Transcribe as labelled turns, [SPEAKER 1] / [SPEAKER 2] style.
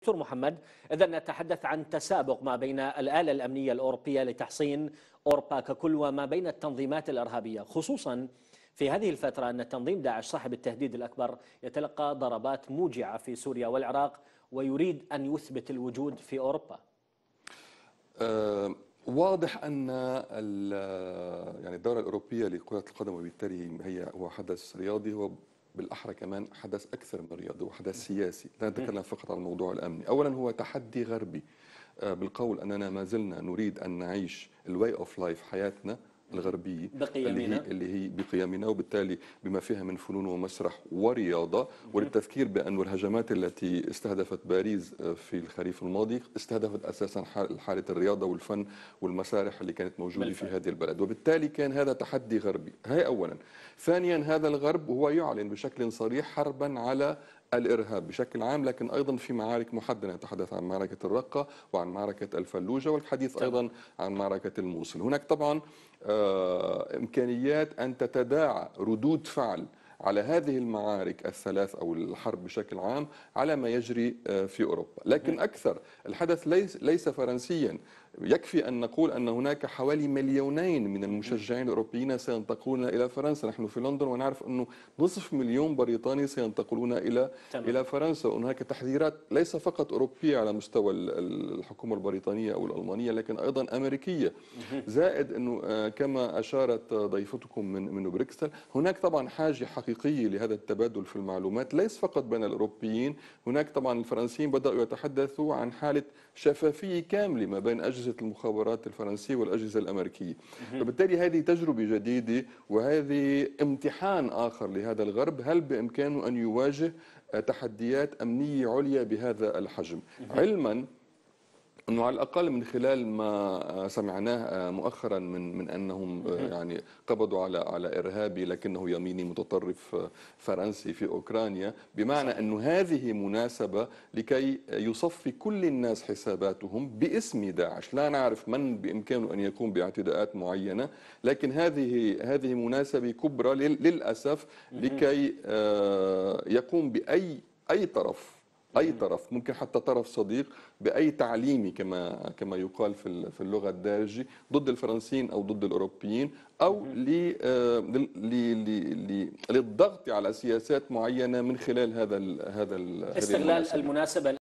[SPEAKER 1] دكتور محمد إذا نتحدث عن تسابق ما بين الآلة الأمنية الأوروبية لتحصين أوروبا ككل وما بين التنظيمات الإرهابية خصوصا في هذه الفترة أن تنظيم داعش صاحب التهديد الأكبر يتلقى ضربات موجعة في سوريا والعراق ويريد أن يثبت الوجود في أوروبا
[SPEAKER 2] أه واضح أن يعني الدورة الأوروبية لكرة القدم وبالتالي هي هو حدث رياضي هو بالاحرى كمان حدث اكثر من رياضي وحدث سياسي لا نتكلم فقط عن الموضوع الامني اولا هو تحدي غربي آه، بالقول اننا ما زلنا نريد ان نعيش الواي اوف لايف حياتنا الغربية بقيمنا اللي هي, اللي هي بقيمنا وبالتالي بما فيها من فنون ومسرح ورياضة وللتذكير بأن الهجمات التي استهدفت باريس في الخريف الماضي استهدفت أساسا حالة الرياضة والفن والمسارح اللي كانت موجودة بالفعل. في هذه البلد وبالتالي كان هذا تحدي غربي هي أولا ثانيا هذا الغرب هو يعلن بشكل صريح حربا على الإرهاب بشكل عام لكن أيضا في معارك محددة نتحدث عن معركة الرقة وعن معركة الفلوجة والحديث أيضا عن معركة الموصل هناك طبعا آه، إمكانيات أن تتداعى ردود فعل على هذه المعارك الثلاث او الحرب بشكل عام على ما يجري آه، في اوروبا، لكن اكثر الحدث ليس ليس فرنسيا يكفي أن نقول أن هناك حوالي مليونين من المشجعين الأوروبيين سينتقلون إلى فرنسا نحن في لندن ونعرف أنه نصف مليون بريطاني سينتقلون إلى تمام. إلى فرنسا وهناك تحذيرات ليس فقط أوروبية على مستوى الحكومة البريطانية أو الألمانية لكن أيضا أمريكية زائد أنه آه، كما أشارت ضيفتكم من من بريكسل هناك طبعا حاجة حقيقية لهذا التبادل في المعلومات ليس فقط بين الأوروبيين هناك طبعا الفرنسيين بدأوا يتحدثوا عن حالة شفافية كاملة ما بين أجهزة أجهزة المخابرات الفرنسية والأجهزة الأمريكية فبالتالي هذه تجربة جديدة وهذه امتحان آخر لهذا الغرب هل بإمكانه أن يواجه تحديات أمنية عليا بهذا الحجم علما انه على الاقل من خلال ما آه، سمعناه آه، مؤخرا من من انهم آه، يعني قبضوا على على ارهابي لكنه يميني متطرف فرنسي في اوكرانيا بمعنى انه هذه مناسبه لكي يصفي كل الناس حساباتهم باسم داعش لا نعرف من بامكانه ان يقوم باعتداءات معينه لكن هذه هذه مناسبه كبرى للاسف لكي يقوم باي اي طرف اي طرف ممكن حتى طرف صديق باي تعليمي كما كما يقال في في اللغه الدارجه ضد الفرنسيين او ضد الاوروبيين او آه، للضغط على سياسات معينه من خلال هذا ال هذا ال استغلال
[SPEAKER 1] المناسبه